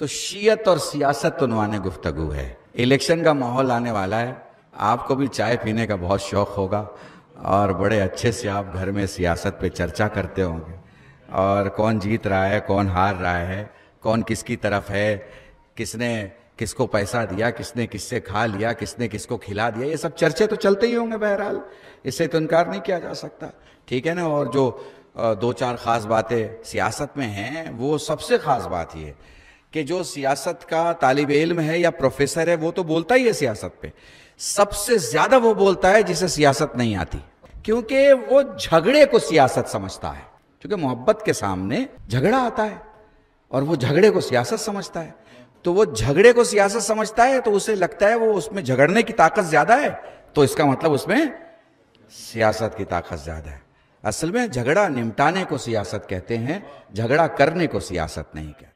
तो शीयत और सियासत उनवाने तो गुफ्तगु है इलेक्शन का माहौल आने वाला है आपको भी चाय पीने का बहुत शौक़ होगा और बड़े अच्छे से आप घर में सियासत पे चर्चा करते होंगे और कौन जीत रहा है कौन हार रहा है कौन किसकी तरफ है किसने किसको पैसा दिया किसने किससे खा लिया किसने किसको खिला दिया ये सब चर्चे तो चलते ही होंगे बहरहाल इससे तो इनकार नहीं किया जा सकता ठीक है ना और जो दो चार ख़ास बातें सियासत में हैं वो सबसे ख़ास बात ही है कि जो सियासत का तालिब इल्म है या प्रोफेसर है वो तो बोलता ही है सियासत पे सबसे ज्यादा वो बोलता है जिसे सियासत नहीं आती क्योंकि वो झगड़े को सियासत समझता है क्योंकि मोहब्बत के सामने झगड़ा आता है और वो झगड़े को सियासत समझता है तो वो झगड़े को सियासत समझता है तो उसे लगता है वो उसमें झगड़ने की ताकत ज्यादा है तो इसका मतलब उसमें सियासत की ताकत ज्यादा है असल में झगड़ा निपटाने को सियासत कहते हैं झगड़ा करने को सियासत नहीं कहते